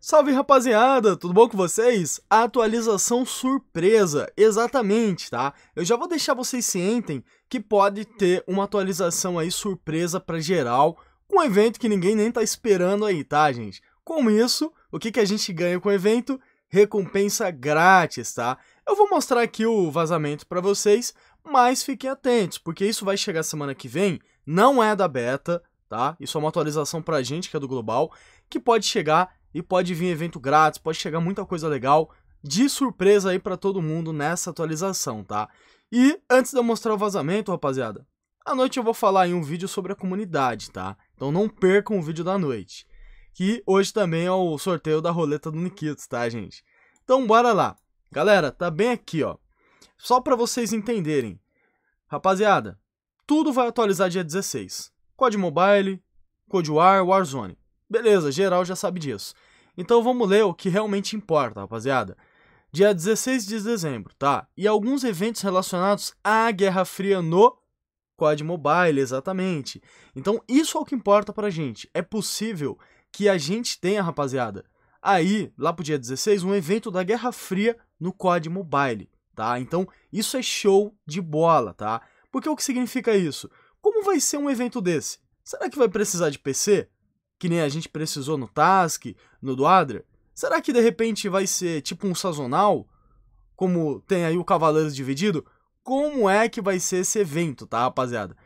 Salve rapaziada, tudo bom com vocês? atualização surpresa, exatamente, tá? Eu já vou deixar vocês cientes que pode ter uma atualização aí surpresa para geral, com um evento que ninguém nem tá esperando aí, tá, gente? Com isso, o que, que a gente ganha com o evento? Recompensa grátis, tá? Eu vou mostrar aqui o vazamento para vocês, mas fiquem atentos, porque isso vai chegar semana que vem, não é da beta, tá? Isso é uma atualização pra gente, que é do global, que pode chegar e pode vir evento grátis, pode chegar muita coisa legal de surpresa aí para todo mundo nessa atualização, tá? E antes de eu mostrar o vazamento, rapaziada, à noite eu vou falar em um vídeo sobre a comunidade, tá? Então não percam o vídeo da noite, que hoje também é o sorteio da roleta do Nikitos, tá, gente? Então bora lá. Galera, tá bem aqui, ó. Só para vocês entenderem. Rapaziada, tudo vai atualizar dia 16. Code Mobile, Code War, Warzone. Beleza, geral já sabe disso. Então vamos ler o que realmente importa, rapaziada. Dia 16 de dezembro, tá? E alguns eventos relacionados à Guerra Fria no COD Mobile, exatamente. Então isso é o que importa pra gente. É possível que a gente tenha, rapaziada, aí, lá pro dia 16, um evento da Guerra Fria no COD Mobile, tá? Então, isso é show de bola, tá? Porque o que significa isso? Como vai ser um evento desse? Será que vai precisar de PC? que nem a gente precisou no Task, no do Será que de repente vai ser tipo um sazonal? Como tem aí o Cavaleiros Dividido? Como é que vai ser esse evento, tá, rapaziada?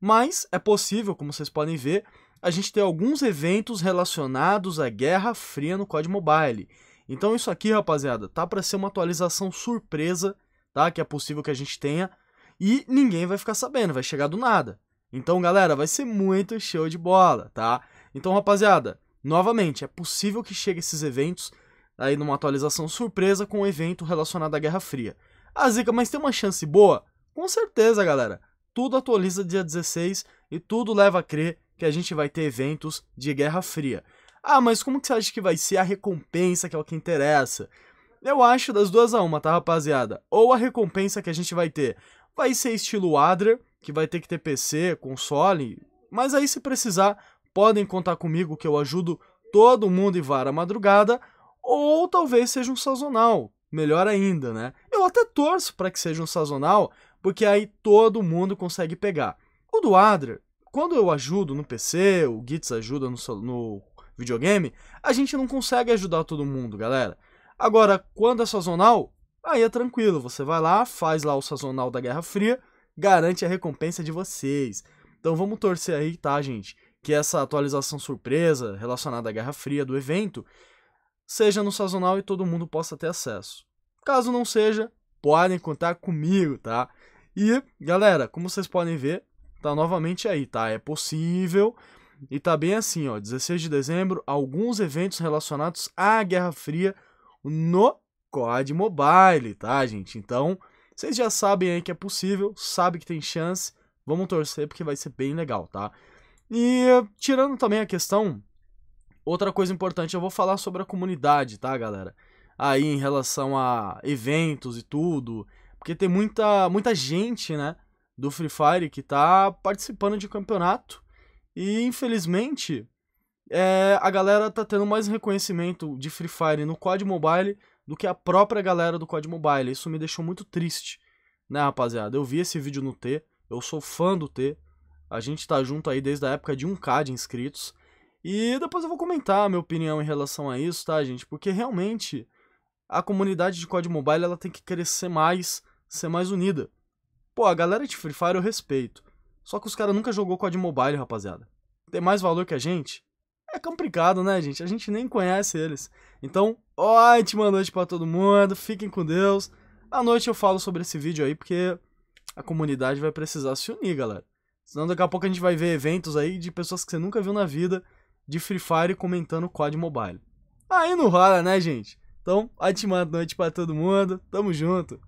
Mas é possível, como vocês podem ver, a gente ter alguns eventos relacionados à Guerra Fria no COD Mobile. Então isso aqui, rapaziada, tá para ser uma atualização surpresa, tá? Que é possível que a gente tenha e ninguém vai ficar sabendo, vai chegar do nada. Então, galera, vai ser muito show de bola, tá? Então, rapaziada, novamente, é possível que chegue esses eventos aí numa atualização surpresa com um evento relacionado à Guerra Fria. Ah, Zica, mas tem uma chance boa? Com certeza, galera. Tudo atualiza dia 16 e tudo leva a crer que a gente vai ter eventos de Guerra Fria. Ah, mas como que você acha que vai ser a recompensa que é o que interessa? Eu acho das duas a uma, tá, rapaziada? Ou a recompensa que a gente vai ter vai ser estilo Adra, que vai ter que ter PC, console, mas aí se precisar, podem contar comigo que eu ajudo todo mundo e vara madrugada, ou talvez seja um sazonal, melhor ainda, né? Eu até torço para que seja um sazonal, porque aí todo mundo consegue pegar. O do Adra, quando eu ajudo no PC, o Gits ajuda no, no videogame, a gente não consegue ajudar todo mundo, galera. Agora, quando é sazonal, aí é tranquilo, você vai lá, faz lá o sazonal da Guerra Fria, garante a recompensa de vocês. Então vamos torcer aí, tá, gente? que essa atualização surpresa relacionada à Guerra Fria do evento seja no sazonal e todo mundo possa ter acesso. Caso não seja, podem contar comigo, tá? E, galera, como vocês podem ver, tá novamente aí, tá? É possível e tá bem assim, ó, 16 de dezembro, alguns eventos relacionados à Guerra Fria no COD Mobile, tá, gente? Então, vocês já sabem aí que é possível, sabe que tem chance, vamos torcer porque vai ser bem legal, tá? E tirando também a questão, outra coisa importante, eu vou falar sobre a comunidade, tá, galera? Aí em relação a eventos e tudo, porque tem muita, muita gente, né, do Free Fire que tá participando de campeonato e infelizmente é, a galera tá tendo mais reconhecimento de Free Fire no COD Mobile do que a própria galera do COD Mobile. Isso me deixou muito triste, né, rapaziada? Eu vi esse vídeo no T, eu sou fã do T, a gente tá junto aí desde a época de 1k de inscritos. E depois eu vou comentar a minha opinião em relação a isso, tá, gente? Porque realmente a comunidade de COD Mobile ela tem que crescer mais, ser mais unida. Pô, a galera de Free Fire eu respeito. Só que os caras nunca jogou COD Mobile, rapaziada. Tem mais valor que a gente? É complicado, né, gente? A gente nem conhece eles. Então, ótima noite para todo mundo. Fiquem com Deus. À noite eu falo sobre esse vídeo aí, porque a comunidade vai precisar se unir, galera. Senão daqui a pouco a gente vai ver eventos aí de pessoas que você nunca viu na vida de Free Fire comentando COD Mobile. Aí não rola, né, gente? Então, ótima noite para todo mundo. Tamo junto.